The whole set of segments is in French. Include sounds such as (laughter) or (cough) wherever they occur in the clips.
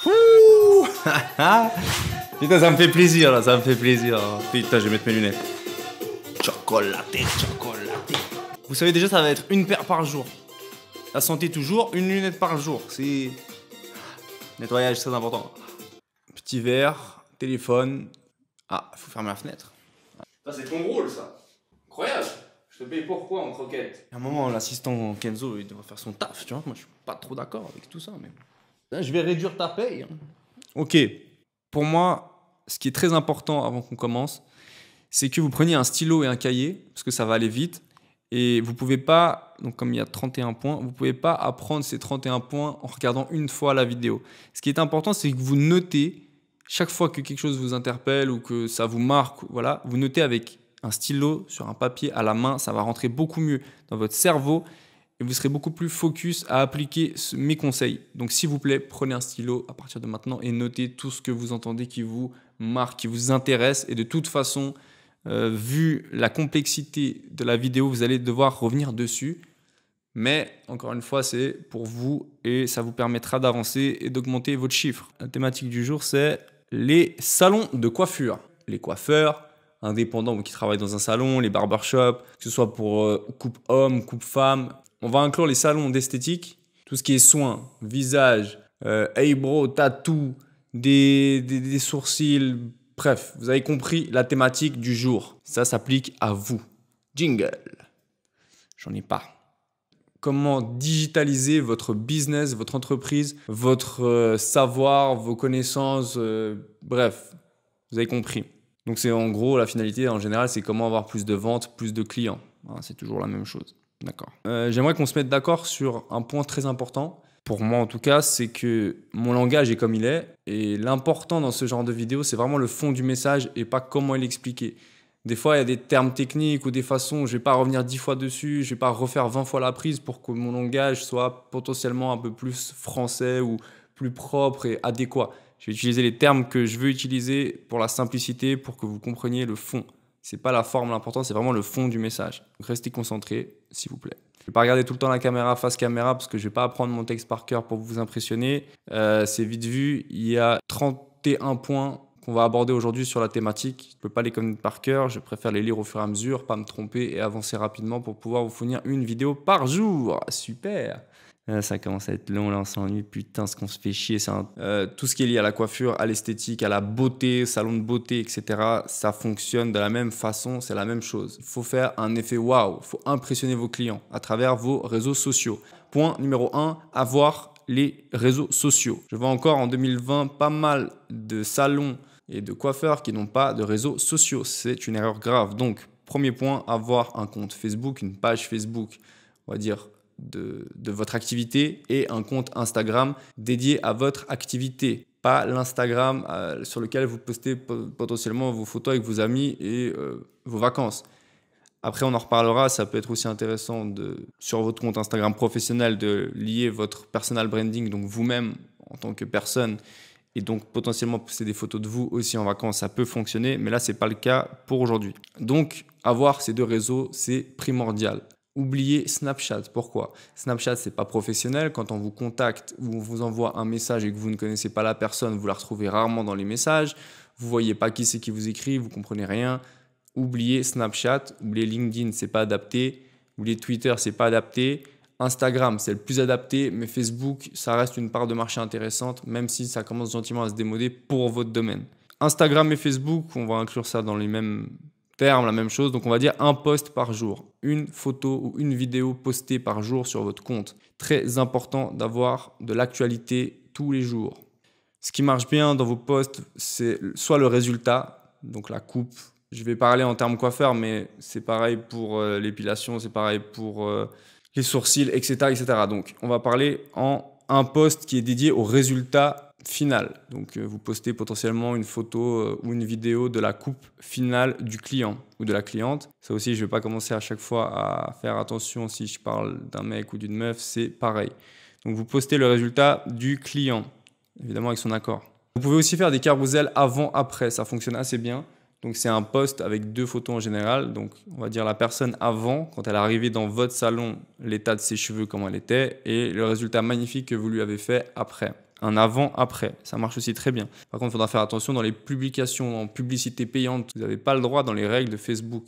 (laughs) Putain, ça me fait plaisir là, ça me fait plaisir. Putain, je vais mettre mes lunettes. Chocolaté, chocolaté. Vous savez déjà, ça va être une paire par jour. La santé toujours, une lunette par jour. C'est. Nettoyage, très important. Petit verre, téléphone. Ah, faut fermer la fenêtre. Ça, c'est ton rôle ça. Incroyable. Je te paye pourquoi en croquette À un moment, l'assistant Kenzo, il doit faire son taf, tu vois. Moi, je suis pas trop d'accord avec tout ça, mais. Hein, je vais réduire ta paye. Ok. Pour moi, ce qui est très important avant qu'on commence, c'est que vous preniez un stylo et un cahier, parce que ça va aller vite. Et vous pouvez pas, donc comme il y a 31 points, vous pouvez pas apprendre ces 31 points en regardant une fois la vidéo. Ce qui est important, c'est que vous notez chaque fois que quelque chose vous interpelle ou que ça vous marque, voilà, vous notez avec un stylo sur un papier à la main, ça va rentrer beaucoup mieux dans votre cerveau et vous serez beaucoup plus focus à appliquer mes conseils. Donc s'il vous plaît, prenez un stylo à partir de maintenant et notez tout ce que vous entendez qui vous marque, qui vous intéresse. Et de toute façon, euh, vu la complexité de la vidéo, vous allez devoir revenir dessus. Mais encore une fois, c'est pour vous et ça vous permettra d'avancer et d'augmenter votre chiffre. La thématique du jour, c'est les salons de coiffure. Les coiffeurs, indépendants qui travaillent dans un salon, les barbershops, que ce soit pour euh, coupe homme, coupe femme, on va inclure les salons d'esthétique, tout ce qui est soins, visage, euh, eyebrow, tatou, des, sourcils. Bref, vous avez compris la thématique du jour. Ça s'applique à vous. Jingle. J'en ai pas comment digitaliser votre business, votre entreprise, votre euh, savoir, vos connaissances, euh, bref, vous avez compris. Donc c'est en gros la finalité en général, c'est comment avoir plus de ventes, plus de clients. Hein, c'est toujours la même chose. D'accord. Euh, j'aimerais qu'on se mette d'accord sur un point très important. Pour moi, en tout cas, c'est que mon langage est comme il est. Et l'important dans ce genre de vidéo, c'est vraiment le fond du message et pas comment il est expliqué. Des fois, il y a des termes techniques ou des façons, je ne vais pas revenir dix fois dessus, je ne vais pas refaire vingt fois la prise pour que mon langage soit potentiellement un peu plus français ou plus propre et adéquat. Je vais utiliser les termes que je veux utiliser pour la simplicité, pour que vous compreniez le fond. C'est pas la forme l'important, c'est vraiment le fond du message. Donc restez concentrés, s'il vous plaît. Je vais pas regarder tout le temps la caméra face caméra parce que je vais pas apprendre mon texte par cœur pour vous impressionner. Euh, c'est vite vu. Il y a 31 points qu'on va aborder aujourd'hui sur la thématique. Je peux pas les connaître par cœur, je préfère les lire au fur et à mesure, pas me tromper et avancer rapidement pour pouvoir vous fournir une vidéo par jour. Super ah, ça commence à être long, là on s'ennuie, putain ce qu'on se fait chier. Un... Euh, tout ce qui est lié à la coiffure, à l'esthétique, à la beauté, salon de beauté, etc., ça fonctionne de la même façon, c'est la même chose. Il faut faire un effet waouh, il faut impressionner vos clients à travers vos réseaux sociaux. Point numéro 1, avoir les réseaux sociaux. Je vois encore en 2020 pas mal de salons et de coiffeurs qui n'ont pas de réseaux sociaux. C'est une erreur grave. Donc, premier point, avoir un compte Facebook, une page Facebook, on va dire de, votre activité et un compte Instagram dédié à votre activité pas l'Instagram euh, sur lequel vous postez potentiellement vos photos avec vos amis et euh, vos vacances. Après, on en reparlera. Ça peut être aussi intéressant de, sur votre compte Instagram professionnel de lier votre personal branding, donc vous-même en tant que personne, et donc potentiellement poster des photos de vous aussi en vacances. Ça peut fonctionner, mais là, ce n'est pas le cas pour aujourd'hui. Donc, avoir ces deux réseaux, c'est primordial. Oubliez Snapchat. Pourquoi Snapchat, c'est pas professionnel. Quand on vous contacte ou on vous envoie un message et que vous ne connaissez pas la personne, vous la retrouvez rarement dans les messages. Vous voyez pas qui c'est qui vous écrit, vous comprenez rien. Oubliez Snapchat, oubliez LinkedIn, c'est pas adapté. Oubliez Twitter, c'est pas adapté. Instagram, c'est le plus adapté, mais Facebook, ça reste une part de marché intéressante, même si ça commence gentiment à se démoder pour votre domaine. Instagram et Facebook, on va inclure ça dans les mêmes terme, la même chose. Donc on va dire un poste par jour, une photo ou une vidéo postée par jour sur votre compte. Très important d'avoir de l'actualité tous les jours. Ce qui marche bien dans vos posts, c'est soit le résultat, donc la coupe. Je vais parler en termes coiffeur, mais c'est pareil pour euh, l'épilation, c'est pareil pour euh, les sourcils, etc., etc. Donc on va parler en un poste qui est dédié au résultat final. Donc euh, vous postez potentiellement une photo euh, ou une vidéo de la coupe finale du client ou de la cliente. Ça aussi, je ne vais pas commencer à chaque fois à faire attention si je parle d'un mec ou d'une meuf, c'est pareil. Donc vous postez le résultat du client, évidemment avec son accord. Vous pouvez aussi faire des carousels avant-après, ça fonctionne assez bien. Donc c'est un poste avec deux photos en général. Donc on va dire la personne avant, quand elle est arrivée dans votre salon, l'état de ses cheveux, comment elle était, et le résultat magnifique que vous lui avez fait après un avant-après. Ça marche aussi très bien. Par contre, il faudra faire attention dans les publications en publicité payante. Vous n'avez pas le droit dans les règles de Facebook,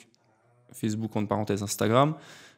Facebook entre parenthèses Instagram,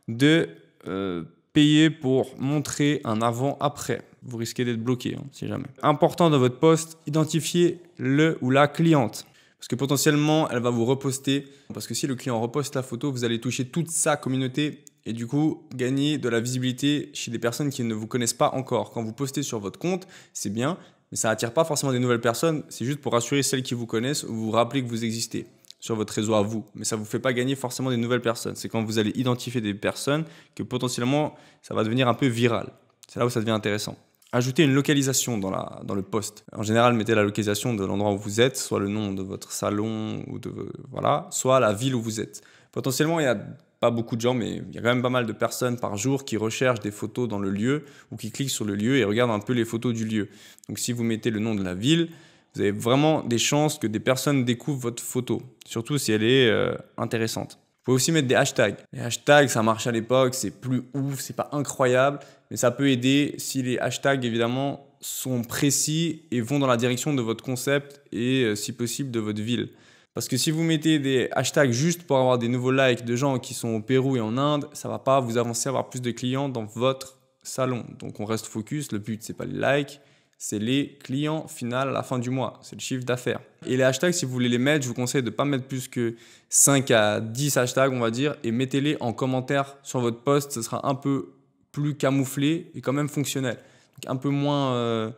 de euh, payer pour montrer un avant-après. Vous risquez d'être bloqué, hein, si jamais. Important dans votre poste, identifiez le ou la cliente. Parce que potentiellement, elle va vous reposter. Parce que si le client reposte la photo, vous allez toucher toute sa communauté et du coup gagner de la visibilité chez des personnes qui ne vous connaissent pas encore. Quand vous postez sur votre compte, c'est bien, mais ça n'attire pas forcément des nouvelles personnes, c'est juste pour rassurer celles qui vous connaissent ou vous rappeler que vous existez sur votre réseau à vous, mais ça vous fait pas gagner forcément des nouvelles personnes. C'est quand vous allez identifier des personnes que potentiellement ça va devenir un peu viral. C'est là où ça devient intéressant. Ajoutez une localisation dans, la, dans le poste. En général, mettez la localisation de l'endroit où vous êtes, soit le nom de votre salon, ou de, voilà, soit la ville où vous êtes. Potentiellement, il y a pas beaucoup de gens, mais il y a quand même pas mal de personnes par jour qui recherchent des photos dans le lieu ou qui cliquent sur le lieu et regardent un peu les photos du lieu. Donc si vous mettez le nom de la ville, vous avez vraiment des chances que des personnes découvrent votre photo, surtout si elle est euh, intéressante. Vous pouvez aussi mettre des hashtags. Les hashtags, ça marche à l'époque, c'est plus ouf, c'est pas incroyable, mais ça peut aider si les hashtags, évidemment, sont précis et vont dans la direction de votre concept et, euh, si possible, de votre ville. Parce que si vous mettez des hashtags juste pour avoir des nouveaux likes de gens qui sont au Pérou et en Inde, ça va pas vous avancer à avoir plus de clients dans votre salon. Donc on reste focus, le but c'est pas les likes, c'est les clients finaux à la fin du mois, c'est le chiffre d'affaires. Et les hashtags, si vous voulez les mettre, je vous conseille de ne pas mettre plus que 5 à 10 hashtags, on va dire, et mettez-les en commentaire sur votre post, ce sera un peu plus camouflé et quand même fonctionnel. Donc un peu moins... Euh,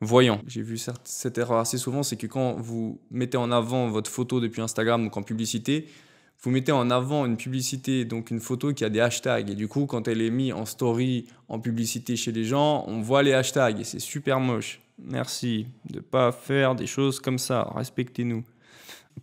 voyant. J'ai vu cette erreur assez souvent, c'est que quand vous mettez en avant votre photo depuis Instagram, donc en publicité, vous mettez en avant une publicité, donc une photo qui a des hashtags. Et du coup, quand elle est mise en story, en publicité chez les gens, on voit les hashtags et c'est super moche. Merci de ne pas faire des choses comme ça. Respectez-nous.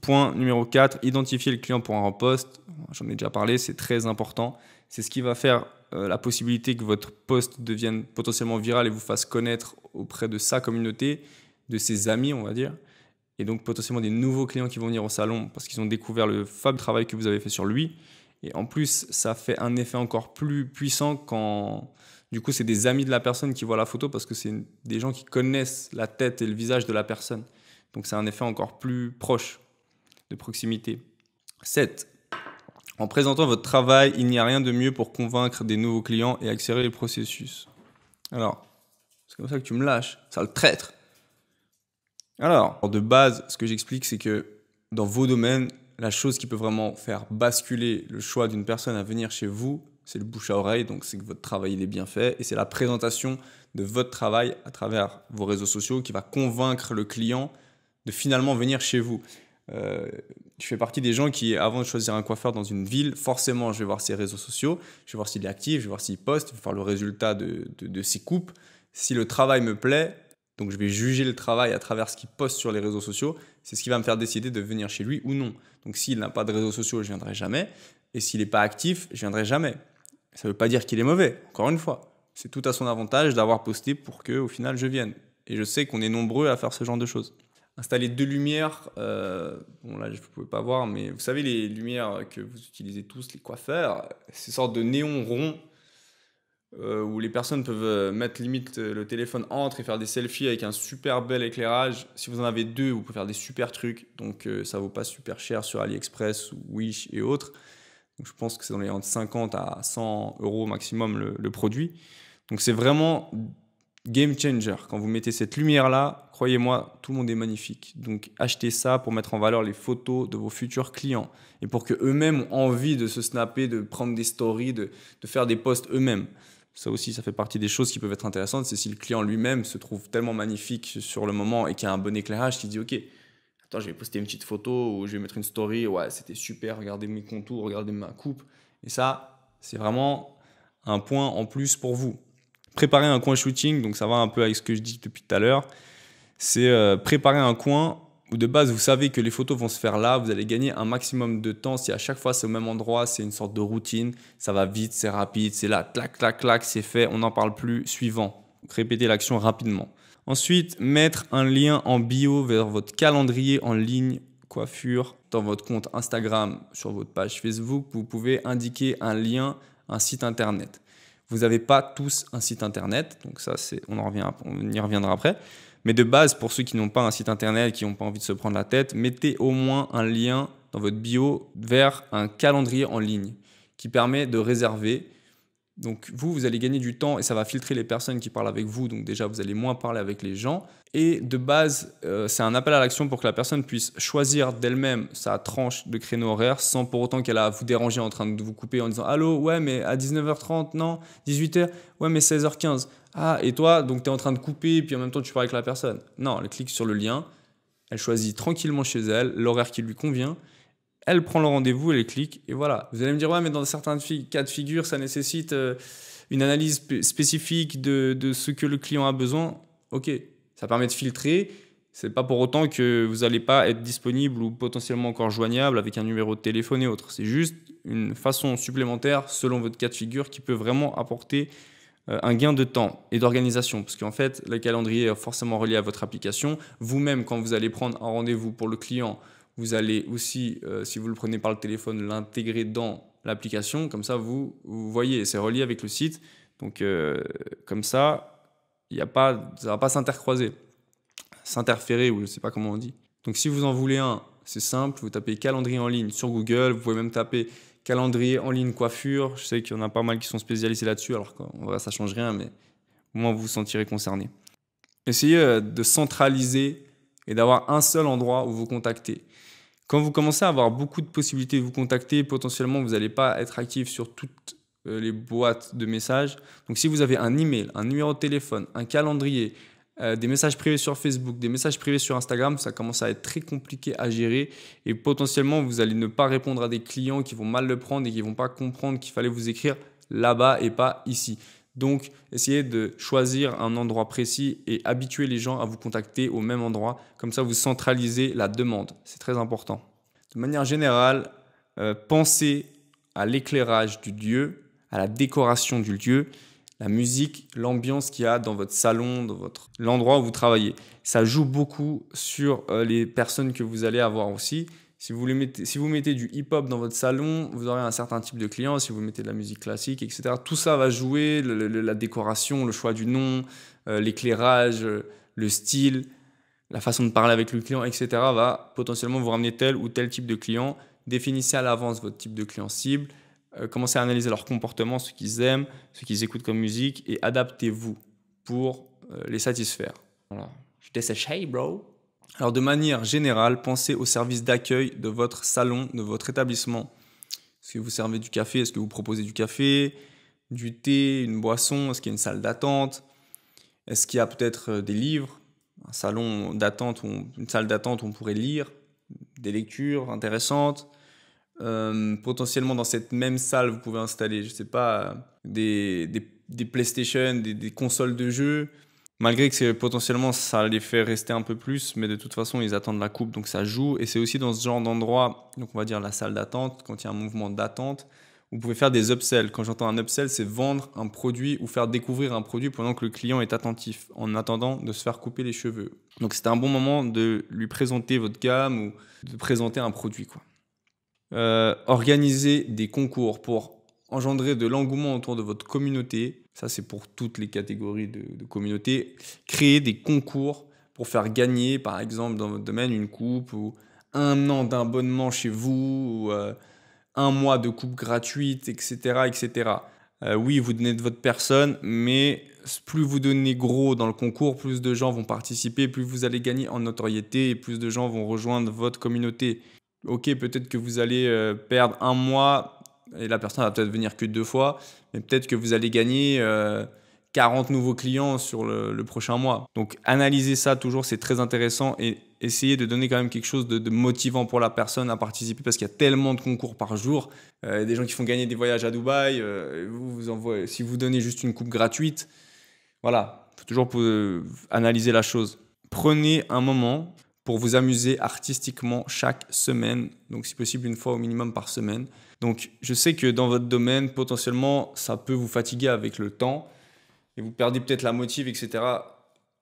Point numéro 4, identifier le client pour un repost. J'en ai déjà parlé, c'est très important. C'est ce qui va faire euh, la possibilité que votre poste devienne potentiellement viral et vous fasse connaître auprès de sa communauté, de ses amis, on va dire, et donc potentiellement des nouveaux clients qui vont venir au salon parce qu'ils ont découvert le fab travail que vous avez fait sur lui. Et en plus, ça fait un effet encore plus puissant quand, du coup, c'est des amis de la personne qui voient la photo parce que c'est des gens qui connaissent la tête et le visage de la personne. Donc, c'est un effet encore plus proche, de proximité. 7. En présentant votre travail, il n'y a rien de mieux pour convaincre des nouveaux clients et accélérer le processus. Alors, c'est comme ça que tu me lâches, sale traître. Alors, de base, ce que j'explique, c'est que dans vos domaines, la chose qui peut vraiment faire basculer le choix d'une personne à venir chez vous, c'est le bouche à oreille, donc c'est que votre travail est bien fait, et c'est la présentation de votre travail à travers vos réseaux sociaux qui va convaincre le client de finalement venir chez vous. Euh, je fais partie des gens qui, avant de choisir un coiffeur dans une ville, forcément, je vais voir ses réseaux sociaux, je vais voir s'il est actif, je vais voir s'il poste, je vais voir le résultat de, de, ses coupes. Si le travail me plaît, donc je vais juger le travail à travers ce qu'il poste sur les réseaux sociaux, c'est ce qui va me faire décider de venir chez lui ou non. Donc s'il n'a pas de réseaux sociaux, je viendrai jamais. Et s'il n'est pas actif, je viendrai jamais. Ça ne veut pas dire qu'il est mauvais, encore une fois. C'est tout à son avantage d'avoir posté pour que, au final, je vienne. Et je sais qu'on est nombreux à faire ce genre de choses installer deux lumières. Euh, bon, là, je ne pouvais pas voir, mais vous savez, les lumières que vous utilisez tous, les coiffeurs, ces sortes de néons ronds euh, où les personnes peuvent euh, mettre limite le téléphone entre et faire des selfies avec un super bel éclairage. Si vous en avez deux, vous pouvez faire des super trucs. Donc, ça ça vaut pas super cher sur AliExpress, ou Wish et autres. Donc, je pense que c'est dans les entre 50 à 100 euros maximum le, le produit. Donc, c'est vraiment game changer. Quand vous mettez cette lumière-là, croyez-moi, tout le monde est magnifique. Donc achetez ça pour mettre en valeur les photos de vos futurs clients et pour qu'eux-mêmes ont envie de se snapper, de prendre des stories, de, faire des posts eux-mêmes. Ça aussi, ça fait partie des choses qui peuvent être intéressantes. C'est si le client lui-même se trouve tellement magnifique sur le moment et qu'il a un bon éclairage, qu'il dit OK, attends, je vais poster une petite photo ou je vais mettre une story. Ouais, c'était super, regardez mes contours, regardez ma coupe. Et ça, c'est vraiment un point en plus pour vous préparer un coin shooting, donc ça va un peu avec ce que je dis depuis tout à l'heure, c'est euh, préparer un coin où de base vous savez que les photos vont se faire là, vous allez gagner un maximum de temps si à chaque fois c'est au même endroit, c'est une sorte de routine, ça va vite, c'est rapide, c'est là, clac, clac, clac, c'est fait, on n'en parle plus, suivant. Donc répétez l'action rapidement. Ensuite, mettre un lien en bio vers votre calendrier en ligne coiffure dans votre compte Instagram, sur votre page Facebook, vous pouvez indiquer un lien, un site internet. Vous n'avez pas tous un site internet, donc ça, c'est, on, on y reviendra après. Mais de base, pour ceux qui n'ont pas un site internet, qui n'ont pas envie de se prendre la tête, mettez au moins un lien dans votre bio vers un calendrier en ligne qui permet de réserver donc vous, vous allez gagner du temps et ça va filtrer les personnes qui parlent avec vous. Donc déjà, vous allez moins parler avec les gens. Et de base, euh, c'est un appel à l'action pour que la personne puisse choisir d'elle-même sa tranche de créneau horaire sans pour autant qu'elle a vous déranger en train de vous couper en disant Allô, ouais, mais à 19h30, non 18h, ouais, mais 16h15. Ah, et toi, donc tu es en train de couper et puis en même temps tu parles avec la personne. Non, elle clique sur le lien, elle choisit tranquillement chez elle l'horaire qui lui convient elle prend le rendez-vous, elle clique, et voilà. Vous allez me dire, ouais, mais dans certains cas de figure, ça nécessite euh, une analyse spécifique de, ce que le client a besoin. Ok, ça permet de filtrer. C'est pas pour autant que vous n'allez pas être disponible ou potentiellement encore joignable avec un numéro de téléphone et autres. C'est juste une façon supplémentaire, selon votre cas de figure, qui peut vraiment apporter euh, un gain de temps et d'organisation, parce qu'en fait, le calendrier est forcément relié à votre application. Vous-même, quand vous allez prendre un rendez-vous pour le client vous allez aussi, euh, si vous le prenez par le téléphone, l'intégrer dans l'application. Comme ça, vous, voyez, c'est relié avec le site. Donc, euh, comme ça, y a pas, ça ne va pas s'intercroiser, s'interférer, ou je ne sais pas comment on dit. Donc, si vous en voulez un, c'est simple. Vous tapez calendrier en ligne sur Google. Vous pouvez même taper calendrier en ligne coiffure. Je sais qu'il y en a pas mal qui sont spécialisés là-dessus. Alors qu'en ça ne change rien, mais au moins, vous vous sentirez concerné. Essayez euh, de centraliser et d'avoir un seul endroit où vous contactez. Quand vous commencez à avoir beaucoup de possibilités de vous contacter, potentiellement, vous n'allez pas être actif sur toutes euh, les boîtes de messages. Donc si vous avez un email, un numéro de téléphone, un calendrier, euh, des messages privés sur Facebook, des messages privés sur Instagram, ça commence à être très compliqué à gérer et potentiellement vous allez ne pas répondre à des clients qui vont mal le prendre et qui vont pas comprendre qu'il fallait vous écrire là-bas et pas ici. Donc, essayez de choisir un endroit précis et habituer les gens à vous contacter au même endroit. Comme ça, vous centralisez la demande. C'est très important. De manière générale, euh, pensez à l'éclairage du lieu, à la décoration du lieu, la musique, l'ambiance qu'il y a dans votre salon, dans votre l'endroit où vous travaillez. Ça joue beaucoup sur euh, les personnes que vous allez avoir aussi. Si vous, mettez, si vous mettez du hip-hop dans votre salon, vous aurez un certain type de client. Si vous mettez de la musique classique, etc., tout ça va jouer, la décoration, le choix du nom, euh, l'éclairage, euh, le style, la façon de parler avec le client, etc., va potentiellement vous ramener tel ou tel type de client. Définissez à l'avance votre type de client cible, euh, commencez à analyser leur comportement, ce qu'ils aiment, ce qu'ils écoutent comme musique, et adaptez-vous pour les satisfaire. Voilà. Je te bro. Alors de manière générale, pensez au service d'accueil de votre salon, de votre établissement. Est-ce que vous servez du café Est-ce que vous proposez du café Du thé Une boisson Est-ce qu'il y a une salle d'attente Est-ce qu'il y a peut-être euh, des livres Un salon d'attente, une salle d'attente où on pourrait lire des lectures intéressantes. Euh, potentiellement dans cette même salle, vous pouvez installer, je ne sais pas, euh, des, PlayStation, des, des, consoles de jeux. Malgré que potentiellement ça les fait rester un peu plus, mais de toute façon ils attendent la coupe, donc ça joue. Et c'est aussi dans ce genre d'endroit, donc on va dire la salle d'attente, quand il y a un mouvement d'attente, vous pouvez faire des upsells. Quand j'entends un upsell, c'est vendre un produit ou faire découvrir un produit pendant que le client est attentif, en attendant de se faire couper les cheveux. Donc c'est un bon moment de lui présenter votre gamme ou de présenter un produit. Quoi. Euh, organiser des concours pour engendrer de l'engouement autour de votre communauté. Ça, c'est pour toutes les catégories de, communauté. Créer des concours pour faire gagner, par exemple, dans votre domaine, une coupe ou un an d'abonnement chez vous ou euh, un mois de coupe gratuite, etc. etc. Euh, oui, vous donnez de votre personne, mais plus vous donnez gros dans le concours, plus de gens vont participer, plus vous allez gagner en notoriété et plus de gens vont rejoindre votre communauté. Ok, peut-être que vous allez euh, perdre un mois et la personne va peut-être venir que deux fois, mais peut-être que vous allez gagner 40 euh, nouveaux clients sur le, prochain mois. Donc analysez ça toujours, c'est très intéressant et essayez de donner quand même quelque chose de, motivant pour la personne à participer parce qu'il y a tellement de concours par jour, euh, des gens qui font gagner des voyages à Dubaï, euh, vous, vous si vous donnez juste une coupe gratuite, voilà, Il faut toujours analyser la chose. Prenez un moment pour vous amuser artistiquement chaque semaine, donc si possible une fois au minimum par semaine. Donc je sais que dans votre domaine, potentiellement, ça peut vous fatiguer avec le temps et vous perdez peut-être la motive, etc.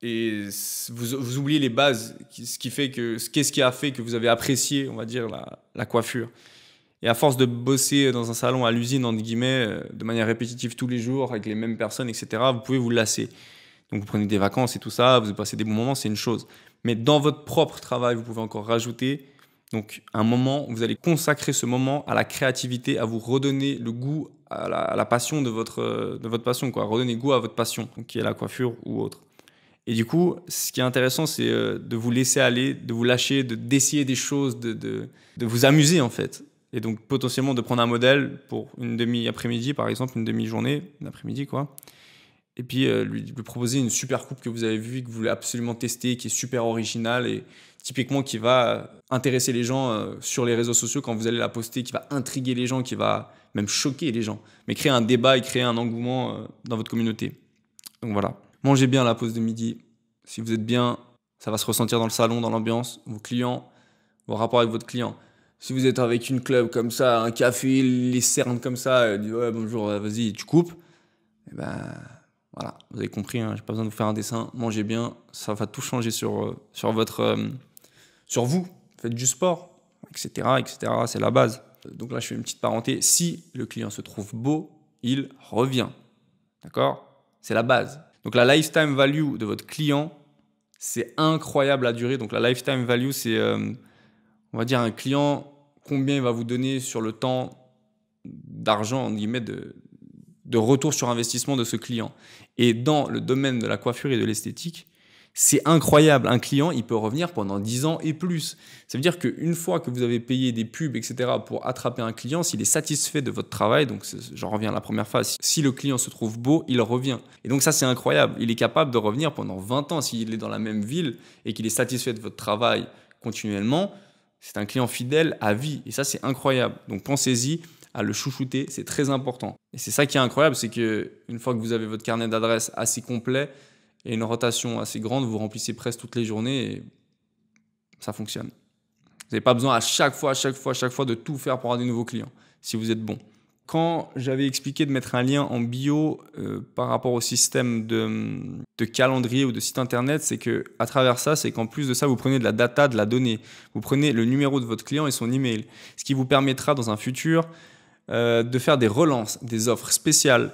Et vous, oubliez les bases, ce qui fait que, qu'est-ce qui a fait que vous avez apprécié, on va dire, la, coiffure. Et à force de bosser dans un salon à l'usine, en guillemets, euh, de manière répétitive tous les jours, avec les mêmes personnes, etc., vous pouvez vous lasser. Donc vous prenez des vacances et tout ça, vous passez des bons moments, c'est une chose. Mais dans votre propre travail, vous pouvez encore rajouter donc un moment, vous allez consacrer ce moment à la créativité, à vous redonner le goût à la, passion de votre, de votre passion, quoi. Redonner goût à votre passion, qui est la coiffure ou autre. Et du coup, ce qui est intéressant, c'est euh, de vous laisser aller, de vous lâcher, d'essayer des choses, de, vous amuser en fait. Et donc potentiellement de prendre un modèle pour une demi-après-midi, par exemple, une demi-journée, une après-midi quoi, et puis euh, lui, proposer une super coupe que vous avez vue, que vous voulez absolument tester, qui est super originale et typiquement qui va euh, intéresser les gens euh, sur les réseaux sociaux quand vous allez la poster, qui va intriguer les gens, qui va même choquer les gens, mais créer un débat et créer un engouement dans votre communauté. Donc voilà. Mangez bien la pause de midi. Si vous êtes bien, ça va se ressentir dans le salon, dans l'ambiance, vos clients, vos rapports avec votre client. Si vous êtes avec une club comme ça, un café, les cernes comme ça, dit ouais bonjour, vas-y, tu coupes. Et eh ben voilà, vous avez compris, je hein, j'ai pas besoin de vous faire un dessin. Mangez bien, ça va tout changer sur, euh, sur votre, euh, sur vous. Faites du sport, etc., etc. C'est la base. Donc là, je fais une petite parenthèse. Si le client se trouve beau, il revient. D'accord C'est la base. Donc la lifetime value de votre client, c'est incroyable à durer. Donc la lifetime value, c'est, euh, on va dire, un client, combien il va vous donner sur le temps d'argent, en guillemets, de, de retour sur investissement de ce client. Et dans le domaine de la coiffure et de l'esthétique, c'est incroyable. Un client, il peut revenir pendant 10 ans et plus. Ça veut dire qu'une fois que vous avez payé des pubs, etc., pour attraper un client, s'il est satisfait de votre travail, donc j'en reviens à la première phase, si le client se trouve beau, il revient. Et donc ça, c'est incroyable. Il est capable de revenir pendant 20 ans s'il est dans la même ville et qu'il est satisfait de votre travail continuellement. C'est un client fidèle à vie. Et ça, c'est incroyable. Donc pensez-y à le chouchouter, c'est très important. Et c'est ça qui est incroyable, c'est que une fois que vous avez votre carnet d'adresses assez complet et une rotation assez grande, vous remplissez presque toutes les journées et ça fonctionne. Vous n'avez pas besoin à chaque fois, à chaque fois, à chaque fois de tout faire pour avoir des nouveaux clients, si vous êtes bon. Quand j'avais expliqué de mettre un lien en bio euh, par rapport au système de, de, calendrier ou de site internet, c'est que à travers ça, c'est qu'en plus de ça, vous prenez de la data, de la donnée. Vous prenez le numéro de votre client et son email, ce qui vous permettra dans un futur euh, de faire des relances, des offres spéciales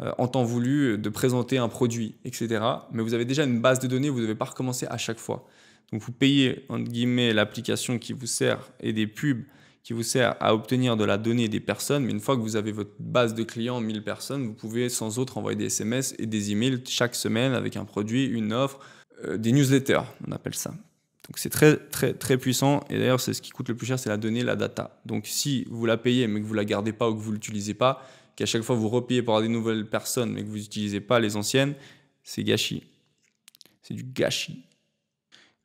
euh, en temps voulu, euh, de présenter un produit, etc. Mais vous avez déjà une base de données, vous ne devez pas recommencer à chaque fois. Donc vous payez entre guillemets l'application qui vous sert et des pubs qui vous sert à obtenir de la donnée des personnes. Mais une fois que vous avez votre base de clients, 1000 personnes, vous pouvez sans autre envoyer des SMS et des emails chaque semaine avec un produit, une offre, des newsletters, on appelle ça. Donc c'est très très très puissant et d'ailleurs c'est ce qui coûte le plus cher, c'est la donnée, la data. Donc si vous la payez mais que vous la gardez pas ou que vous l'utilisez pas, qu'à chaque fois vous repayez pour avoir des nouvelles personnes mais que vous n'utilisez pas les anciennes, c'est gâchis. C'est du gâchis.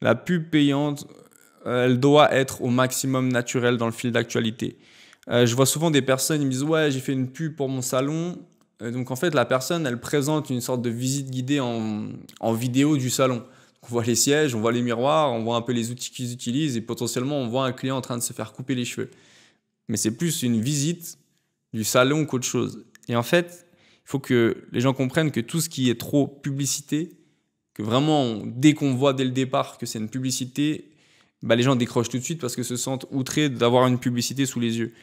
La pub payante, euh, elle doit être au maximum naturelle dans le fil d'actualité. Euh, je vois souvent des personnes qui me disent ouais j'ai fait une pub pour mon salon. Euh, donc en fait la personne elle présente une sorte de visite guidée en vidéo du salon on voit les sièges, on voit les miroirs, on voit un peu les outils qu'ils utilisent et potentiellement on voit un client en train de se faire couper les cheveux. Mais c'est plus une visite du salon qu'autre chose. Et en fait, il faut que les gens comprennent que tout ce qui est trop publicité, que vraiment dès qu'on voit dès le départ que c'est une publicité, bah les gens décrochent tout de suite parce que se sentent outrés d'avoir une publicité sous les yeux.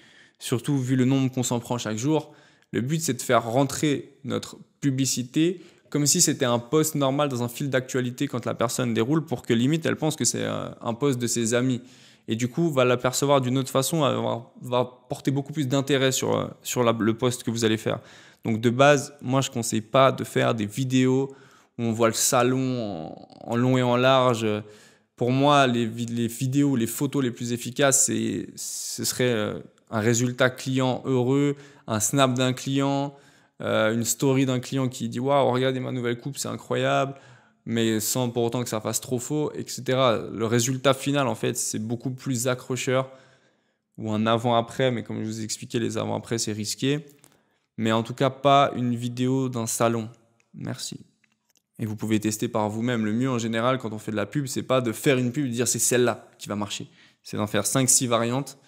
Surtout vu le nombre qu'on s'en prend chaque jour, le but c'est de faire rentrer notre publicité comme si c'était un poste normal dans un fil d'actualité quand la personne déroule pour que limite elle pense que c'est euh, un poste de ses amis. Et du coup, va l'apercevoir d'une autre façon, va, va porter beaucoup plus d'intérêt sur, euh, le poste que vous allez faire. Donc de base, moi je ne conseille pas de faire des vidéos où on voit le salon en, long et en large. Pour moi, les, les, vidéos, les photos les plus efficaces, ce serait euh, un résultat client heureux, un snap d'un client, euh, une story d'un client qui dit Waouh, regardez ma nouvelle coupe, c'est incroyable, mais sans pour autant que ça fasse trop faux, etc. Le résultat final, en fait, c'est beaucoup plus accrocheur ou un avant-après, mais comme je vous ai expliqué, les avant-après, c'est risqué. Mais en tout cas, pas une vidéo d'un salon. Merci. Et vous pouvez tester par vous-même. Le mieux en général, quand on fait de la pub, c'est pas de faire une pub et de dire c'est celle-là qui va marcher. C'est d'en faire 5-6 variantes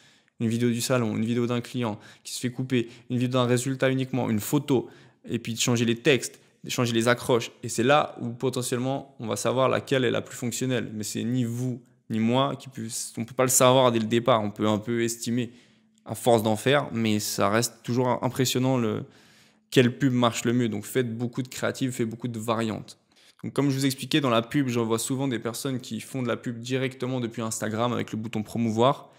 une vidéo du salon, une vidéo d'un client qui se fait couper, une vidéo d'un résultat uniquement, une photo, et puis de changer les textes, de changer les accroches. Et c'est là où potentiellement on va savoir laquelle est la plus fonctionnelle. Mais c'est ni vous ni moi qui puisse, on peut pas le savoir dès le départ. On peut un peu estimer à force d'en faire, mais ça reste toujours impressionnant le quelle pub marche le mieux. Donc faites beaucoup de créatives, faites beaucoup de variantes. Donc, comme je vous expliquais dans la pub, j'en vois souvent des personnes qui font de la pub directement depuis Instagram avec le bouton promouvoir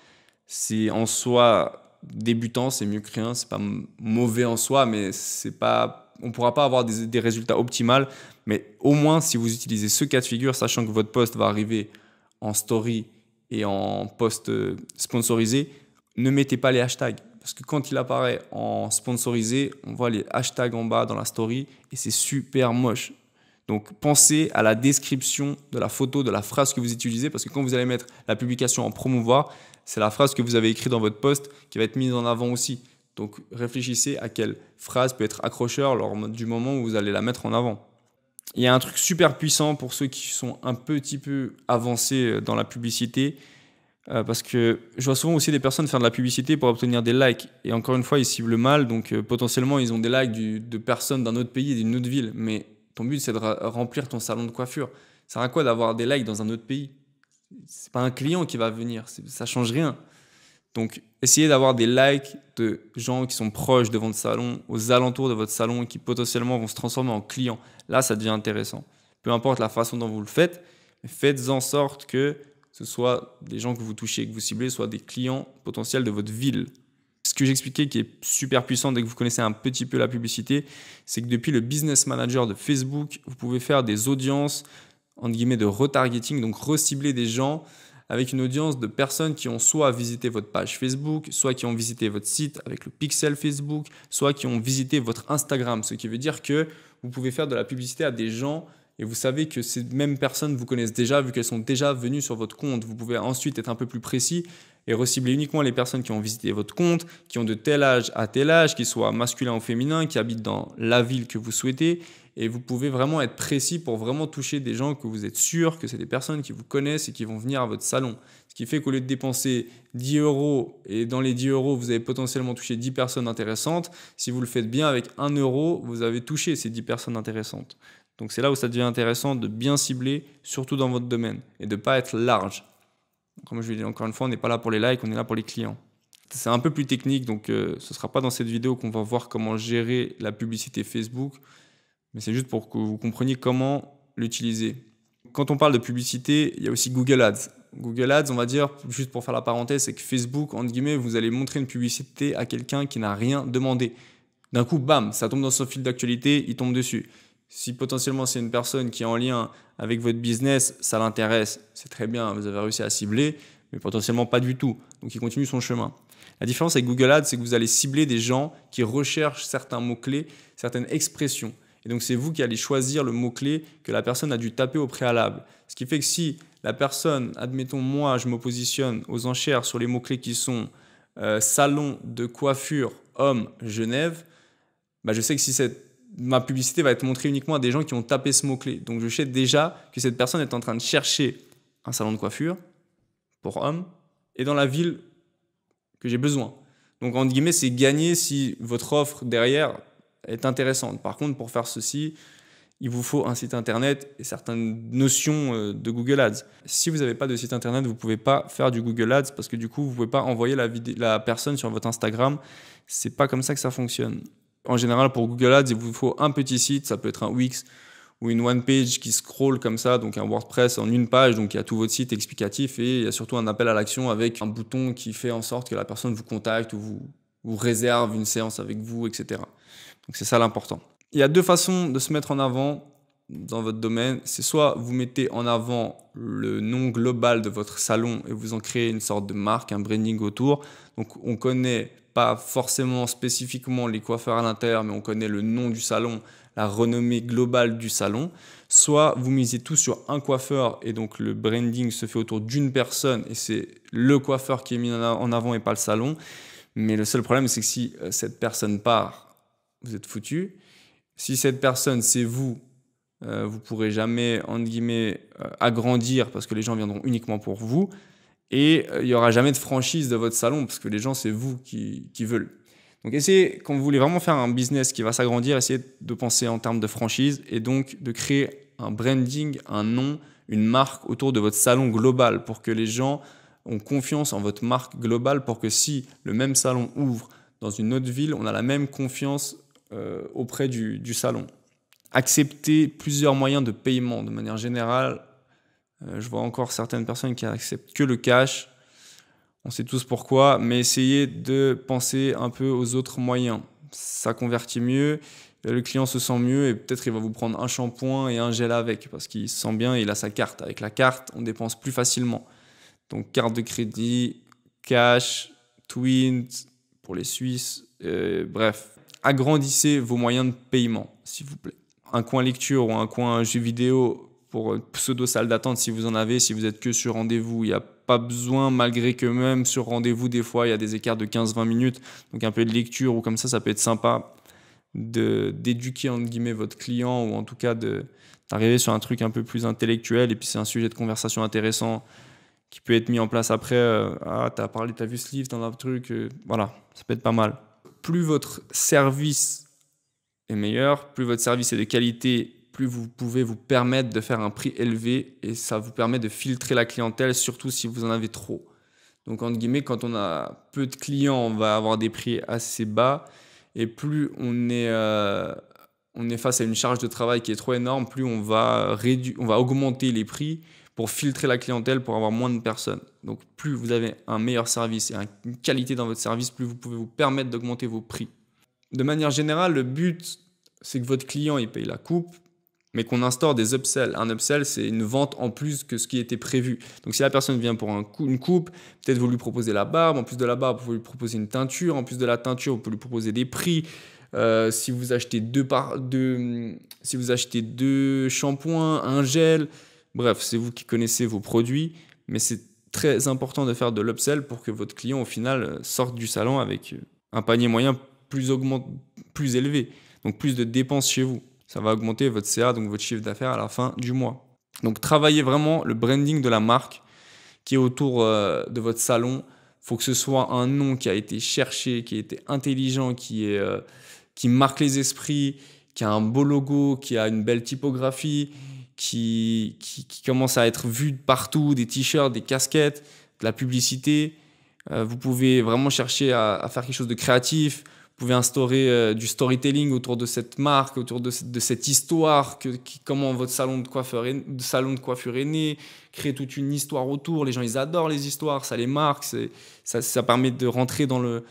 c'est en soi débutant, c'est mieux que rien, c'est pas mauvais en soi, mais c'est pas, on pourra pas avoir des, résultats optimaux. Mais au moins, si vous utilisez ce cas de figure, sachant que votre poste va arriver en story et en post euh, sponsorisé, ne mettez pas les hashtags. Parce que quand il apparaît en sponsorisé, on voit les hashtags en bas dans la story et c'est super moche. Donc pensez à la description de la photo, de la phrase que vous utilisez, parce que quand vous allez mettre la publication en promouvoir, c'est la phrase que vous avez écrite dans votre poste qui va être mise en avant aussi. Donc réfléchissez à quelle phrase peut être accrocheur lors du moment où vous allez la mettre en avant. Il y a un truc super puissant pour ceux qui sont un petit peu avancés dans la publicité, euh, parce que je vois souvent aussi des personnes faire de la publicité pour obtenir des likes. Et encore une fois, ils ciblent mal, donc euh, potentiellement ils ont des likes de personnes d'un autre pays, et d'une autre ville, mais ton but, c'est de remplir ton salon de coiffure. Ça sert à quoi d'avoir des likes dans un autre pays C'est pas un client qui va venir, ça change rien. Donc, essayez d'avoir des likes de gens qui sont proches de votre salon, aux alentours de votre salon, qui potentiellement vont se transformer en clients. Là, ça devient intéressant. Peu importe la façon dont vous le faites, faites en sorte que ce soit des gens que vous touchez, que vous ciblez, soit des clients potentiels de votre ville ce que j'expliquais qui est super puissant dès que vous connaissez un petit peu la publicité, c'est que depuis le business manager de Facebook, vous pouvez faire des audiences entre guillemets de retargeting, donc recibler des gens avec une audience de personnes qui ont soit visité votre page Facebook, soit qui ont visité votre site avec le pixel Facebook, soit qui ont visité votre Instagram, ce qui veut dire que vous pouvez faire de la publicité à des gens et vous savez que ces mêmes personnes vous connaissent déjà, vu qu'elles sont déjà venues sur votre compte. Vous pouvez ensuite être un peu plus précis et recibler uniquement les personnes qui ont visité votre compte, qui ont de tel âge à tel âge, qui soient masculins ou féminins, qui habitent dans la ville que vous souhaitez. Et vous pouvez vraiment être précis pour vraiment toucher des gens que vous êtes sûr que c'est des personnes qui vous connaissent et qui vont venir à votre salon. Ce qui fait qu'au lieu de dépenser 10 euros et dans les 10 euros, vous avez potentiellement touché 10 personnes intéressantes, si vous le faites bien avec 1 euro, vous avez touché ces 10 personnes intéressantes. Donc c'est là où ça devient intéressant de bien cibler, surtout dans votre domaine, et de ne pas être large. Comme je vous dis encore une fois, on n'est pas là pour les likes, on est là pour les clients. C'est un peu plus technique, donc euh, ce ne sera pas dans cette vidéo qu'on va voir comment gérer la publicité Facebook, mais c'est juste pour que vous compreniez comment l'utiliser. Quand on parle de publicité, il y a aussi Google Ads. Google Ads, on va dire, juste pour faire la parenthèse, c'est que Facebook, entre guillemets, vous allez montrer une publicité à quelqu'un qui n'a rien demandé. D'un coup, bam, ça tombe dans son fil d'actualité, il tombe dessus. Si potentiellement c'est une personne qui est en lien avec votre business, ça l'intéresse, c'est très bien, vous avez réussi à cibler, mais potentiellement pas du tout. Donc il continue son chemin. La différence avec Google Ads, c'est que vous allez cibler des gens qui recherchent certains mots-clés, certaines expressions. Et donc c'est vous qui allez choisir le mot-clé que la personne a dû taper au préalable. Ce qui fait que si la personne, admettons moi, je me positionne aux enchères sur les mots-clés qui sont euh, salon de coiffure, homme, Genève, bah, je sais que si cette ma publicité va être montrée uniquement à des gens qui ont tapé ce mot-clé. Donc je sais déjà que cette personne est en train de chercher un salon de coiffure pour homme et dans la ville que j'ai besoin. Donc en guillemets, c'est gagné si votre offre derrière est intéressante. Par contre, pour faire ceci, il vous faut un site internet et certaines notions euh, de Google Ads. Si vous n'avez pas de site internet, vous ne pouvez pas faire du Google Ads parce que du coup, vous ne pouvez pas envoyer la, la personne sur votre Instagram. C'est pas comme ça que ça fonctionne. En général, pour Google Ads, il vous faut un petit site, ça peut être un Wix ou une one page qui scroll comme ça, donc un WordPress en une page, donc il y a tout votre site explicatif et il y a surtout un appel à l'action avec un bouton qui fait en sorte que la personne vous contacte ou vous, vous réserve une séance avec vous, etc. Donc c'est ça l'important. Il y a deux façons de se mettre en avant dans votre domaine. C'est soit vous mettez en avant le nom global de votre salon et vous en créez une sorte de marque, un branding autour. Donc on connaît pas forcément spécifiquement les coiffeurs à l'intérieur, mais on connaît le nom du salon, la renommée globale du salon. Soit vous misez tout sur un coiffeur et donc le branding se fait autour d'une personne et c'est le coiffeur qui est mis en avant et pas le salon. Mais le seul problème, c'est que si euh, cette personne part, vous êtes foutu. Si cette personne, c'est vous, vous euh, vous pourrez jamais, entre guillemets, euh, agrandir parce que les gens viendront uniquement pour vous. Et euh, il n'y aura jamais de franchise de votre salon parce que les gens, c'est vous qui, qui, veulent. Donc essayez, quand vous voulez vraiment faire un business qui va s'agrandir, essayez de penser en termes de franchise et donc de créer un branding, un nom, une marque autour de votre salon global pour que les gens ont confiance en votre marque globale pour que si le même salon ouvre dans une autre ville, on a la même confiance euh, auprès du, du salon. Acceptez plusieurs moyens de paiement de manière générale euh, je vois encore certaines personnes qui acceptent que le cash. On sait tous pourquoi, mais essayez de penser un peu aux autres moyens. Ça convertit mieux, euh, le client se sent mieux et peut-être il va vous prendre un shampoing et un gel avec parce qu'il se sent bien et il a sa carte. Avec la carte, on dépense plus facilement. Donc carte de crédit, cash, Twint pour les Suisses, euh, bref. Agrandissez vos moyens de paiement, s'il vous plaît. Un coin lecture ou un coin jeu vidéo, pour euh, pseudo-salle d'attente si vous en avez, si vous êtes que sur rendez-vous, il n'y a pas besoin, malgré que même sur rendez-vous, des fois, il y a des écarts de 15-20 minutes. Donc un peu de lecture ou comme ça, ça peut être sympa d'éduquer entre guillemets votre client ou en tout cas d'arriver sur un truc un peu plus intellectuel et puis c'est un sujet de conversation intéressant qui peut être mis en place après Ah, ah t'as parlé t'as vu ce livre dans un truc euh, voilà ça peut être pas mal plus votre service est meilleur plus votre service est de qualité plus vous pouvez vous permettre de faire un prix élevé et ça vous permet de filtrer la clientèle, surtout si vous en avez trop. Donc, entre guillemets, quand on a peu de clients, on va avoir des prix assez bas. Et plus on est, euh, on est face à une charge de travail qui est trop énorme, plus on va, on va augmenter les prix pour filtrer la clientèle, pour avoir moins de personnes. Donc, plus vous avez un meilleur service et une qualité dans votre service, plus vous pouvez vous permettre d'augmenter vos prix. De manière générale, le but, c'est que votre client il paye la coupe mais qu'on instaure des upsells. Un upsell, c'est une vente en plus que ce qui était prévu. Donc si la personne vient pour une coupe, peut-être vous lui proposez la barbe, en plus de la barbe, vous pouvez lui proposer une teinture, en plus de la teinture, vous pouvez lui proposer des prix. Euh, si vous achetez deux, par, si vous achetez deux shampoings, un gel, bref, c'est vous qui connaissez vos produits, mais c'est très important de faire de l'upsell pour que votre client au final sorte du salon avec un panier moyen plus, plus élevé, donc plus de dépenses chez vous ça va augmenter votre CA, donc votre chiffre d'affaires à la fin du mois. Donc travaillez vraiment le branding de la marque qui est autour euh, de votre salon. Il faut que ce soit un nom qui a été cherché, qui a été intelligent, qui, euh, marque les esprits, qui a un beau logo, qui a une belle typographie, qui, commence à être vu de partout, des t-shirts, des casquettes, de la publicité. Euh, vous pouvez vraiment chercher à faire quelque chose de créatif, vous pouvez instaurer euh, du storytelling autour de cette marque, autour de, cette histoire, que, comment votre salon de, salon de coiffure est né, créer toute une histoire autour. Les gens, ils adorent les histoires, ça les marque, ça, permet de rentrer dans le,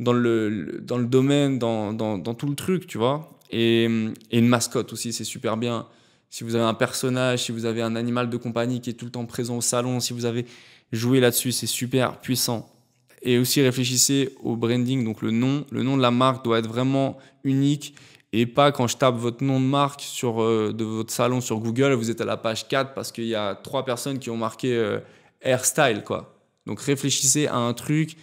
dans le, dans le domaine, dans, tout le truc, tu vois. Et, et, une mascotte aussi, c'est super bien. Si vous avez un personnage, si vous avez un animal de compagnie qui est tout le temps présent au salon, si vous avez joué là-dessus, c'est super puissant. Et aussi réfléchissez au branding, donc le nom. Le nom de la marque doit être vraiment unique et pas quand je tape votre nom de marque sur, euh, de votre salon sur Google, vous êtes à la page 4 parce qu'il y a trois personnes qui ont marqué euh, hairstyle. Quoi. Donc réfléchissez à un truc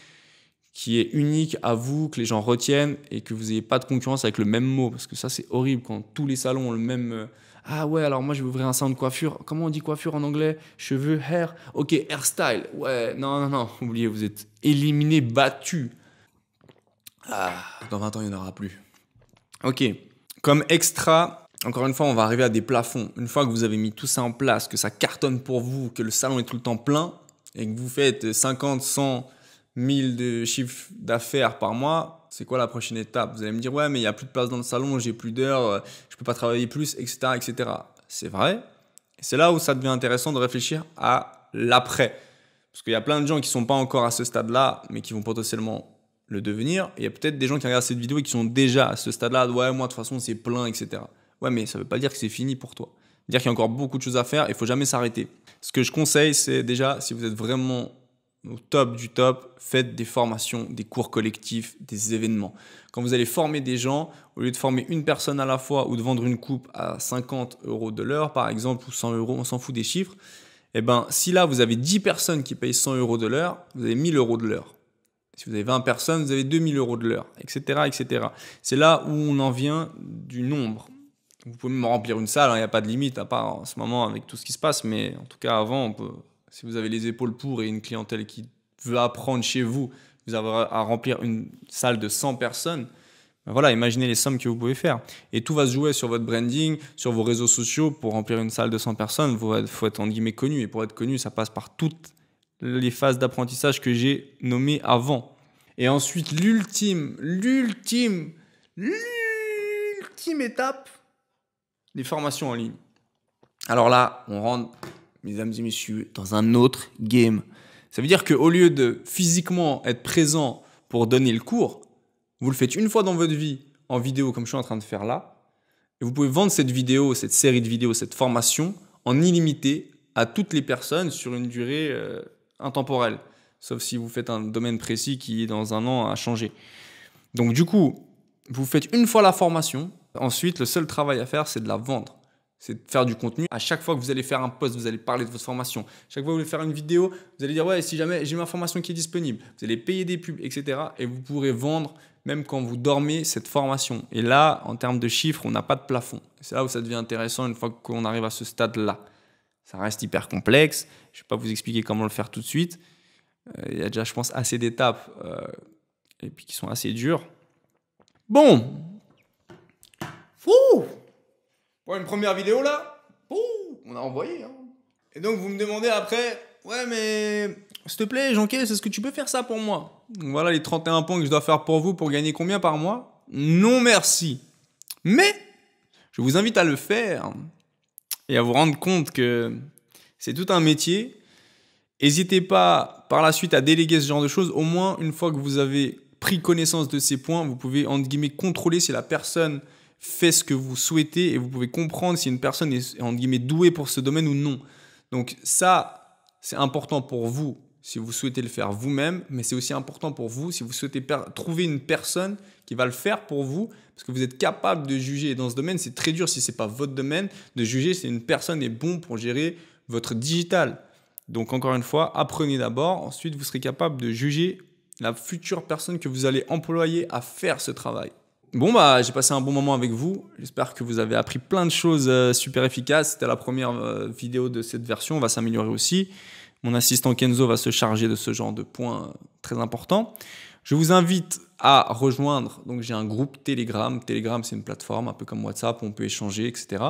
qui est unique à vous, que les gens retiennent et que vous n'ayez pas de concurrence avec le même mot parce que ça c'est horrible quand tous les salons ont le même, euh, ah ouais, alors moi je vais ouvrir un salon de coiffure. Comment on dit coiffure en anglais Cheveux, hair. Ok, hairstyle. Ouais, non, non, non, (laughs) oubliez, vous êtes éliminé, battu. Ah, dans 20 ans, il n'y en aura plus. Ok, comme extra, encore une fois, on va arriver à des plafonds. Une fois que vous avez mis tout ça en place, que ça cartonne pour vous, que le salon est tout le temps plein, et que vous faites 50, 100, 1000 de chiffres d'affaires par mois, c'est quoi la prochaine étape Vous allez me dire, ouais, mais il n'y a plus de place dans le salon, j'ai plus d'heures, euh, je ne peux pas travailler plus, etc. etc. C'est vrai. C'est là où ça devient intéressant de réfléchir à l'après. Parce qu'il y a plein de gens qui ne sont pas encore à ce stade-là, mais qui vont potentiellement le devenir. il y a peut-être des gens qui regardent cette vidéo et qui sont déjà à ce stade-là, ouais, moi de toute façon c'est plein, etc. Ouais, mais ça ne veut pas dire que c'est fini pour toi. Dire qu'il y a encore beaucoup de choses à faire et il faut jamais s'arrêter. Ce que je conseille, c'est déjà, si vous êtes vraiment au top du top, faites des formations, des cours collectifs, des événements. Quand vous allez former des gens, au lieu de former une personne à la fois ou de vendre une coupe à 50 euros de l'heure, par exemple, ou 100 euros, on s'en fout des chiffres, eh ben, si là vous avez 10 personnes qui payent 100 euros de l'heure, vous avez 1000 euros de l'heure. Si vous avez 20 personnes, vous avez 2000 euros de l'heure, etc. etc. C'est là où on en vient du nombre. Vous pouvez même remplir une salle, hein, il n'y a pas de limite, à part en ce moment avec tout ce qui se passe, mais en tout cas avant, on peut si vous avez les épaules pour et une clientèle qui veut apprendre chez vous, vous avez à remplir une salle de 100 personnes. Ben voilà, imaginez les sommes que vous pouvez faire. Et tout va se jouer sur votre branding, sur vos réseaux sociaux. Pour remplir une salle de 100 personnes, il faut être en guillemets connu. Et pour être connu, ça passe par toutes les phases d'apprentissage que j'ai nommées avant. Et ensuite, l'ultime, l'ultime, l'ultime étape, les formations en ligne. Alors là, on rentre mesdames et messieurs, dans un autre game. Ça veut dire qu'au lieu de physiquement être présent pour donner le cours, vous le faites une fois dans votre vie en vidéo comme je suis en train de faire là. Et vous pouvez vendre cette vidéo, cette série de vidéos, cette formation en illimité à toutes les personnes sur une durée euh, intemporelle. Sauf si vous faites un domaine précis qui, dans un an, a changé. Donc du coup, vous faites une fois la formation. Ensuite, le seul travail à faire, c'est de la vendre c'est de faire du contenu. À chaque fois que vous allez faire un post, vous allez parler de votre formation. Chaque fois que vous allez faire une vidéo, vous allez dire ouais, si jamais j'ai ma formation qui est disponible, vous allez payer des pubs, etc. Et vous pourrez vendre même quand vous dormez cette formation. Et là, en termes de chiffres, on n'a pas de plafond. C'est là où ça devient intéressant une fois qu'on arrive à ce stade-là. Ça reste hyper complexe. Je ne vais pas vous expliquer comment le faire tout de suite. Euh, il y a déjà, je pense, assez d'étapes euh, et puis qui sont assez dures. Bon. fou! Pour une première vidéo là, on a envoyé. Hein. Et donc vous me demandez après, ouais mais s'il te plaît jean claude est-ce que tu peux faire ça pour moi Voilà les 31 points que je dois faire pour vous pour gagner combien par mois Non merci. Mais je vous invite à le faire et à vous rendre compte que c'est tout un métier. N'hésitez pas par la suite à déléguer ce genre de choses. Au moins, une fois que vous avez pris connaissance de ces points, vous pouvez, entre guillemets, contrôler si la personne fait ce que vous souhaitez et vous pouvez comprendre si une personne est en guillemets douée pour ce domaine ou non. Donc ça, c'est important pour vous si vous souhaitez le faire vous-même, mais c'est aussi important pour vous si vous souhaitez trouver une personne qui va le faire pour vous, parce que vous êtes capable de juger. dans ce domaine, c'est très dur si ce n'est pas votre domaine de juger si une personne est bon pour gérer votre digital. Donc encore une fois, apprenez d'abord, ensuite vous serez capable de juger la future personne que vous allez employer à faire ce travail. Bon, bah, j'ai passé un bon moment avec vous. J'espère que vous avez appris plein de choses euh, super efficaces. C'était la première euh, vidéo de cette version. On va s'améliorer aussi. Mon assistant Kenzo va se charger de ce genre de points euh, très importants. Je vous invite à rejoindre. Donc, j'ai un groupe Telegram. Telegram, c'est une plateforme un peu comme WhatsApp on peut échanger, etc.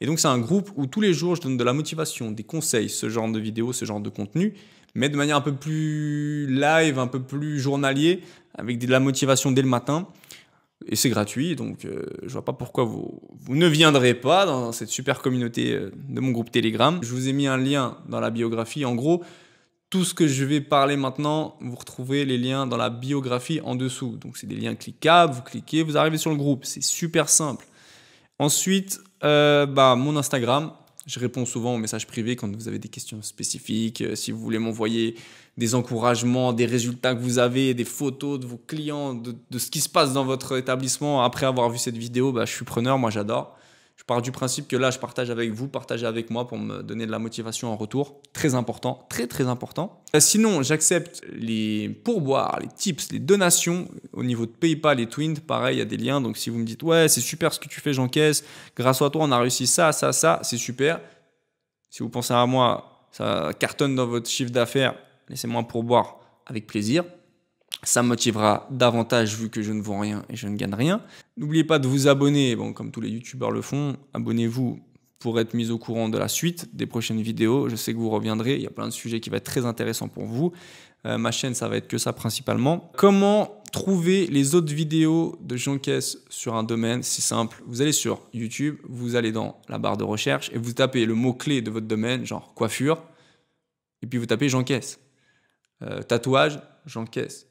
Et donc, c'est un groupe où tous les jours, je donne de la motivation, des conseils, ce genre de vidéos, ce genre de contenu mais de manière un peu plus live, un peu plus journalier, avec de la motivation dès le matin. Et c'est gratuit, donc je euh, je vois pas pourquoi vous, ne viendrez pas dans cette super communauté euh, de mon groupe Telegram. Je vous ai mis un lien dans la biographie. En gros, tout ce que je vais parler maintenant, vous retrouvez les liens dans la biographie en dessous. Donc c'est des liens cliquables, vous cliquez, vous arrivez sur le groupe. C'est super simple. Ensuite, euh, bah, mon Instagram, je réponds souvent aux messages privés quand vous avez des questions spécifiques, euh, si vous voulez m'envoyer des encouragements, des résultats que vous avez, des photos de vos clients, de, ce qui se passe dans votre établissement après avoir vu cette vidéo, bah, je suis preneur, moi j'adore. Je pars du principe que là, je partage avec vous, partagez avec moi pour me donner de la motivation en retour. Très important, très très important. Euh, sinon, j'accepte les pourboires, les tips, les donations au niveau de PayPal et Twint. Pareil, il y a des liens. Donc si vous me dites, ouais, c'est super ce que tu fais, j'encaisse. Grâce à toi, on a réussi ça, ça, ça. C'est super. Si vous pensez à moi, ça cartonne dans votre chiffre d'affaires. Laissez-moi un pourboire avec plaisir. Ça me motivera davantage vu que je ne vends rien et je ne gagne rien. N'oubliez pas de vous abonner, bon, comme tous les youtubeurs le font, abonnez-vous pour être mis au courant de la suite des prochaines vidéos. Je sais que vous reviendrez, il y a plein de sujets qui vont être très intéressants pour vous. Euh, ma chaîne, ça va être que ça principalement. Comment trouver les autres vidéos de J'encaisse sur un domaine C'est simple, vous allez sur YouTube, vous allez dans la barre de recherche et vous tapez le mot-clé de votre domaine, genre coiffure, et puis vous tapez J'encaisse. Euh, tatouage, J'encaisse.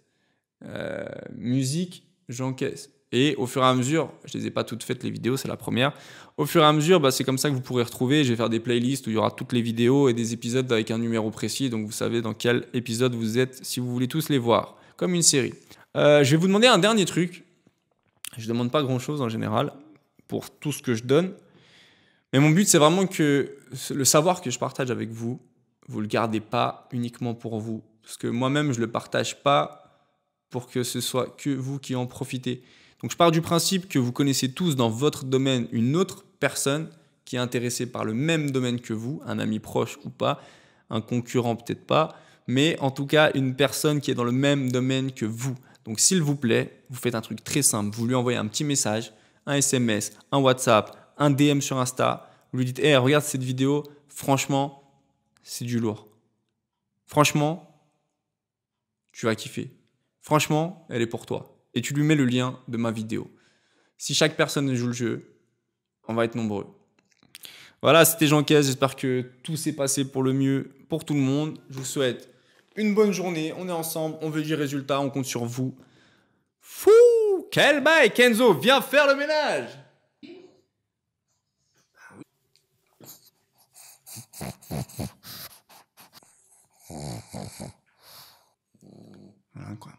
Euh, musique, j'encaisse. Et au fur et à mesure, je les ai pas toutes faites les vidéos, c'est la première. Au fur et à mesure, bah, c'est comme ça que vous pourrez retrouver. Je vais faire des playlists où il y aura toutes les vidéos et des épisodes avec un numéro précis, donc vous savez dans quel épisode vous êtes si vous voulez tous les voir, comme une série. Euh, je vais vous demander un dernier truc. Je demande pas grand chose en général pour tout ce que je donne, mais mon but c'est vraiment que le savoir que je partage avec vous, vous le gardez pas uniquement pour vous, parce que moi-même je le partage pas pour que ce soit que vous qui en profitez. Donc je pars du principe que vous connaissez tous dans votre domaine une autre personne qui est intéressée par le même domaine que vous, un ami proche ou pas, un concurrent peut-être pas, mais en tout cas une personne qui est dans le même domaine que vous. Donc s'il vous plaît, vous faites un truc très simple, vous lui envoyez un petit message, un SMS, un WhatsApp, un DM sur Insta, vous lui dites "Eh, regarde cette vidéo, franchement, c'est du lourd." Franchement, tu vas kiffer. Franchement, elle est pour toi. Et tu lui mets le lien de ma vidéo. Si chaque personne joue le jeu, on va être nombreux. Voilà, c'était Jean Caisse. J'espère que tout s'est passé pour le mieux pour tout le monde. Je vous souhaite une bonne journée. On est ensemble. On veut du résultat. On compte sur vous. Fou Quel bail Kenzo, viens faire le ménage ah